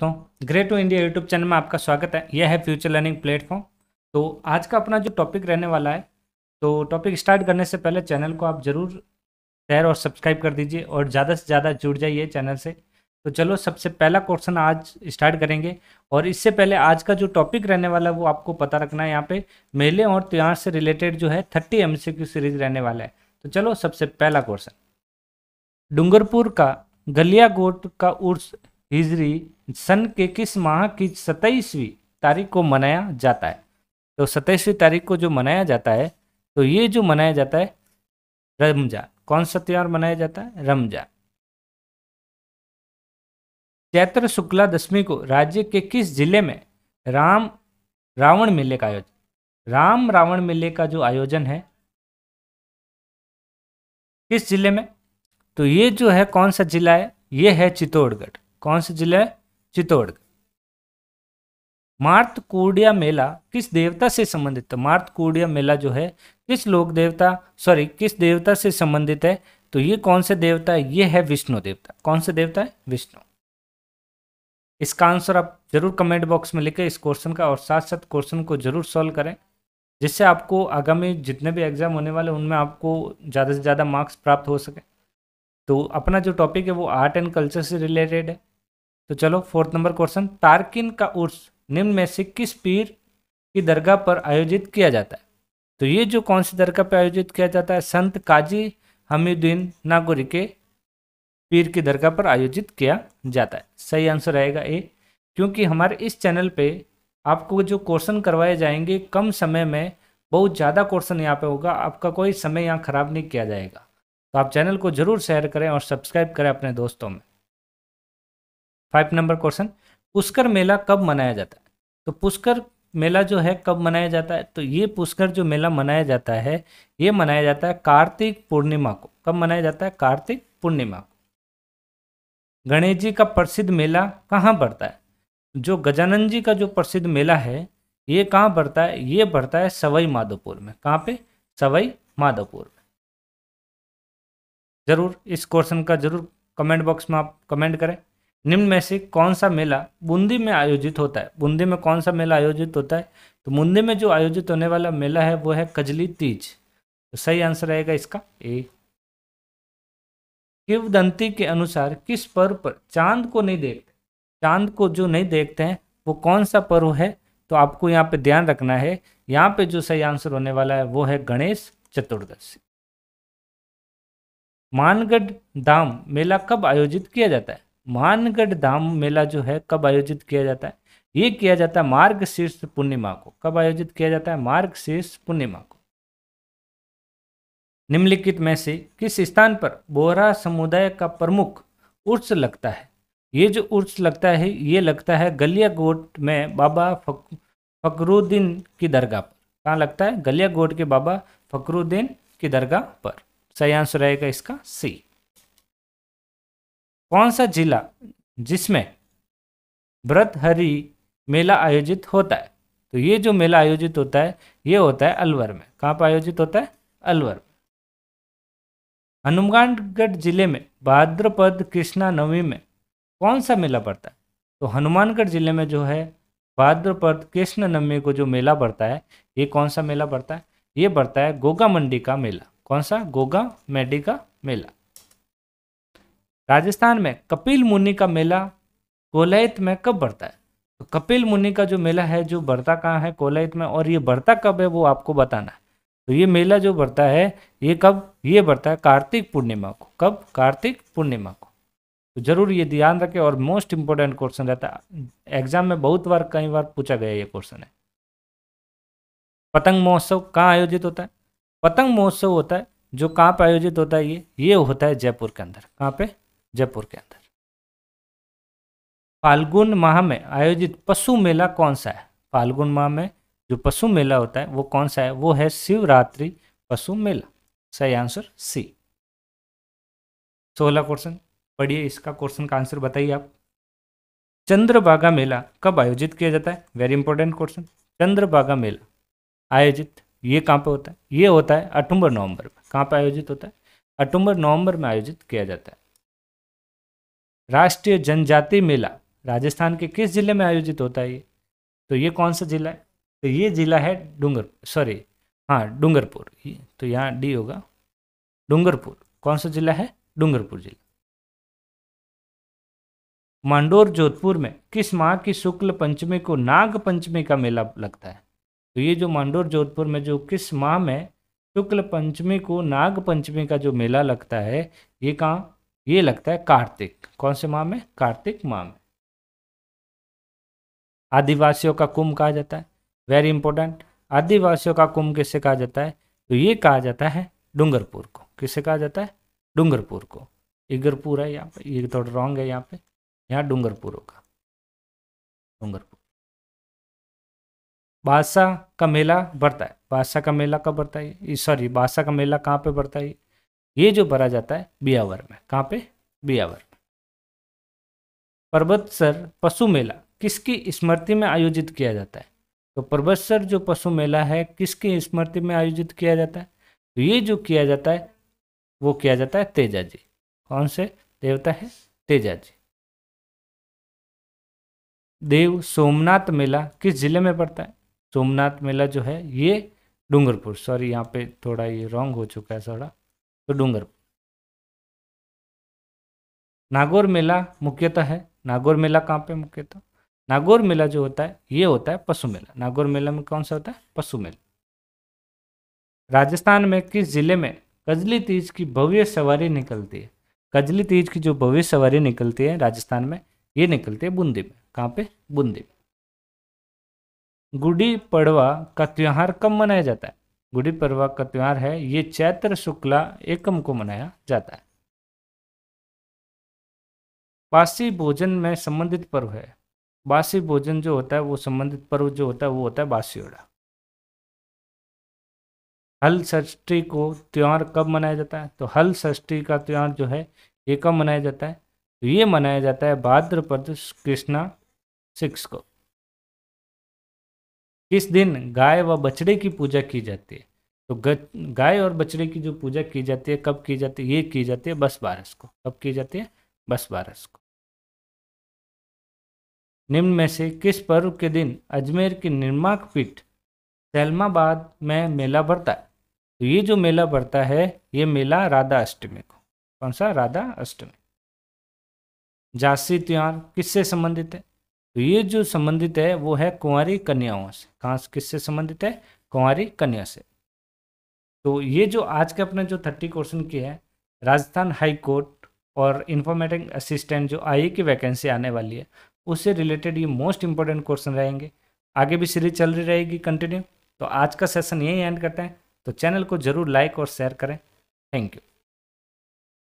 दोस्तों great to India YouTube channel में आपका स्वागत है यह है फ्यूचर लर्निंग प्लेटफॉर्म तो आज का अपना जो टॉपिक रहने वाला है तो टॉपिक स्टार्ट करने से पहले चैनल को आप ज़रूर शेयर और सब्सक्राइब कर दीजिए और ज़्यादा से ज़्यादा जुड़ जाइए चैनल से तो चलो सबसे पहला क्वेश्चन आज स्टार्ट करेंगे और इससे पहले आज का जो टॉपिक रहने वाला है वो आपको पता रखना है यहाँ पे मेले और त्यौहार से रिलेटेड जो है थर्टी एम सीरीज रहने वाला है तो चलो सबसे पहला क्वेश्चन डूंगरपुर का गलिया गोट का उर्स हिजरी सन के किस माह की सत्ताईसवीं तारीख को मनाया जाता है तो सताइसवीं तारीख को जो मनाया जाता है तो ये जो मनाया जाता है रमजान कौन सा त्यौहार मनाया जाता है रमजान चैत्र शुक्ला दशमी को राज्य के किस जिले में राम रावण मेले का आयोजन राम रावण मेले का जो आयोजन है किस जिले में तो ये जो है कौन सा जिला है ये है चित्तौड़गढ़ कौन सा जिला है चित्तौड़ मार्त कूड़िया मेला किस देवता से संबंधित है मार्त कूड़िया मेला जो है किस लोक देवता सॉरी किस देवता से संबंधित है तो ये कौन से देवता है ये है विष्णु देवता कौन से देवता है विष्णु इसका आंसर आप जरूर कमेंट बॉक्स में लिखें इस क्वेश्चन का और साथ साथ क्वेश्चन को जरूर सॉल्व करें जिससे आपको आगामी जितने भी एग्जाम होने वाले उनमें आपको ज़्यादा से ज़्यादा मार्क्स प्राप्त हो सके तो अपना जो टॉपिक है वो आर्ट एंड कल्चर से रिलेटेड है तो चलो फोर्थ नंबर क्वेश्चन तारकिन का उर्स निम्न में से किस पीर की दरगाह पर आयोजित किया जाता है तो ये जो कौन सी दरगाह पर आयोजित किया जाता है संत काजी हमीद्दीन नागौरी के पीर की दरगाह पर आयोजित किया जाता है सही आंसर रहेगा ए क्योंकि हमारे इस चैनल पे आपको जो क्वेश्चन करवाए जाएंगे कम समय में बहुत ज़्यादा क्वेश्चन यहाँ पे होगा आपका कोई समय यहाँ ख़राब नहीं किया जाएगा तो आप चैनल को ज़रूर शेयर करें और सब्सक्राइब करें अपने दोस्तों में फाइव नंबर क्वेश्चन पुष्कर मेला कब मनाया जाता है तो पुष्कर मेला जो है कब मनाया जाता है तो ये पुष्कर जो मेला मनाया जाता है ये मनाया जाता है कार्तिक पूर्णिमा को कब मनाया जाता है कार्तिक पूर्णिमा को गणेश जी का प्रसिद्ध मेला कहाँ बढ़ता है जो गजानन जी का जो प्रसिद्ध मेला है ये कहाँ बढ़ता है ये बढ़ता है सवई माधोपुर में कहाँ पे सवई माधोपुर में ज़रूर इस क्वेश्चन का ज़रूर कमेंट बॉक्स में आप कमेंट करें निम्न में से कौन सा मेला बूंदी में आयोजित होता है बूंदी में कौन सा मेला आयोजित होता है तो बूंदी में जो आयोजित होने वाला मेला है वो है कजली तीज तो सही आंसर रहेगा इसका ए किवदंती के अनुसार किस पर्व पर चांद को नहीं देखते चांद को जो नहीं देखते हैं वो कौन सा पर्व है तो आपको यहाँ पे ध्यान रखना है यहाँ पे जो सही आंसर होने वाला है वो है गणेश चतुर्दशी मानगढ़ धाम मेला कब आयोजित किया जाता है मानगढ़ धाम मेला जो है कब आयोजित किया जाता है ये किया जाता है मार्ग शीर्ष पूर्णिमा को कब आयोजित किया जाता है मार्ग शीर्ष पूर्णिमा को निम्नलिखित में से किस स्थान पर बोहरा समुदाय का प्रमुख उर्स लगता है ये जो उर्स लगता है ये लगता है गलिया गोट में बाबा फक, फकरुद्दीन की दरगाह पर कहाँ लगता है गलिया गोट के बाबा फकरुद्दीन की दरगाह पर सही आंसर रहेगा इसका सी कौन सा जिला जिसमें व्रतहरी मेला आयोजित होता है तो ये जो मेला आयोजित होता है ये होता है अलवर में कहाँ पर आयोजित होता है अलवर में हनुमानगढ़ जिले में भाद्रपद कृष्णा नवमी में कौन सा मेला पड़ता है तो हनुमानगढ़ जिले में जो है भाद्रपद कृष्ण नवमी को जो मेला पड़ता है ये कौन सा मेला पड़ता है ये पड़ता है गोगा मंडी का मेला कौन सा गोगा मेडी का मेला राजस्थान में कपिल मुनि का मेला कोलैत में कब बढ़ता है तो कपिल मुनि का जो मेला है जो बढ़ता कहाँ है कोलैत में और ये बढ़ता कब है वो आपको बताना है तो ये मेला जो बढ़ता है ये कब ये बढ़ता है कार्तिक पूर्णिमा को कब कार्तिक पूर्णिमा को तो जरूर ये ध्यान रखें और मोस्ट इंपॉर्टेंट क्वेश्चन रहता है एग्जाम में बहुत बार कई बार पूछा गया ये क्वेश्चन है पतंग महोत्सव कहाँ आयोजित होता है पतंग महोत्सव होता है जो कहाँ पर आयोजित होता है ये ये होता है जयपुर के अंदर कहाँ पे जयपुर के अंदर फाल्गुन माह में आयोजित पशु मेला कौन सा है फाल्गुन माह में जो पशु मेला होता है वो कौन सा है वो है शिवरात्रि पशु मेला सही आंसर सी सोलह क्वेश्चन पढ़िए इसका क्वेश्चन का आंसर बताइए आप चंद्रभागा मेला कब आयोजित किया जाता है वेरी इंपॉर्टेंट क्वेश्चन चंद्रभागा मेला आयोजित ये कहाँ पे होता है ये होता है अक्टूबर नवंबर में कहाँ पे आयोजित होता है अक्टूबर नवंबर में आयोजित किया जाता है राष्ट्रीय जनजाति मेला राजस्थान के किस जिले में आयोजित होता है ये तो ये कौन सा जिला है तो ये जिला है डूंगर सॉरी हाँ डूंगरपुर तो यहाँ डी होगा डूंगरपुर कौन सा जिला है डूंगरपुर जिला मांडोर जोधपुर में किस माह की शुक्ल पंचमी को नाग पंचमी का मेला लगता है तो ये जो मांडोर जोधपुर में जो किस माह में शुक्ल पंचमी को नाग पंचमी का जो मेला लगता है ये कहाँ ये लगता है कार्तिक कौन से माह में कार्तिक माह में आदिवासियों का कुंभ कहा जाता है वेरी इंपॉर्टेंट आदिवासियों का कुंभ किससे कहा जाता है तो ये कहा जाता है डूंगरपुर को किससे कहा जाता है डूंगरपुर को इगरपुर है यहाँ पे ये थोड़ा तो रॉन्ग है यहाँ पे यहाँ डूंगरपुर होगा डूंगरपुर बादशाह का मेला बढ़ता है बादशाह का मेला कब बढ़ता है सॉरी बादशाह का मेला कहाँ पे बढ़ता है ये जो भरा जाता है बियावर में कहाँ पे बियावर में पर्वतसर पशु मेला किसकी स्मृति में आयोजित किया जाता है तो पर्वतसर जो पशु मेला है किसकी स्मृति में आयोजित किया जाता है तो ये जो किया जाता है वो किया जाता है तेजा जी कौन से देवता है तेजा जी देव सोमनाथ मेला किस जिले में पड़ता है सोमनाथ मेला जो है ये डूंगरपुर सॉरी यहाँ पे थोड़ा ये रॉन्ग हो चुका है थोड़ा तो डूंगर नागौर मेला मुख्यतः है नागौर मेला कहाँ पे मुख्यतः नागौर मेला जो होता है ये होता है पशु मेला नागौर मेला में कौन सा होता है पशु मेला राजस्थान में किस जिले में कजली तीज की भव्य सवारी निकलती है कजली तीज की जो भव्य सवारी निकलती है राजस्थान में ये निकलती है बूंदी में कहाँ पे बूंदी में गुडी पड़वा का त्यौहार कब मनाया जाता है गुड़ी पर्वा का त्यौहार है ये चैत्र शुक्ला एकम को मनाया जाता है बासी भोजन में संबंधित पर्व है बासी भोजन जो होता है वो संबंधित पर्व जो होता है वो होता है ओड़ा हल षष्ठी को त्यौहार कब मनाया जाता है तो हल षष्ठी का त्यौहार जो है ये कब मनाया जाता है तो ये मनाया जाता है भाद्रपद कृष्णा सिक्स को किस दिन गाय व बछड़े की पूजा की जाती है तो गाय और बछड़े की जो पूजा की जाती है कब की जाती है ये की जाती है बस बारस को कब की जाती है बस बारस को निम्न में से किस पर्व के दिन अजमेर की निर्माक पीठ सैलमाबाद में मेला भरता है तो ये जो मेला भरता है ये मेला राधा अष्टमी को कौन सा राधा अष्टमी जासी त्यौहार किससे संबंधित है तो ये जो संबंधित है वो है कुंवारी कन्याओं से कहाँ किससे संबंधित है कुंवारी कन्या से तो ये जो आज के अपने जो थर्टी क्वेश्चन की है राजस्थान हाई कोर्ट और इन्फॉर्मेटिंग असिस्टेंट जो आई की वैकेंसी आने वाली है उससे रिलेटेड ये मोस्ट इंपॉर्टेंट क्वेश्चन रहेंगे आगे भी सीरीज चल रही रहेगी कंटिन्यू तो आज का सेशन यही एंड करते हैं तो चैनल को जरूर लाइक और शेयर करें थैंक यू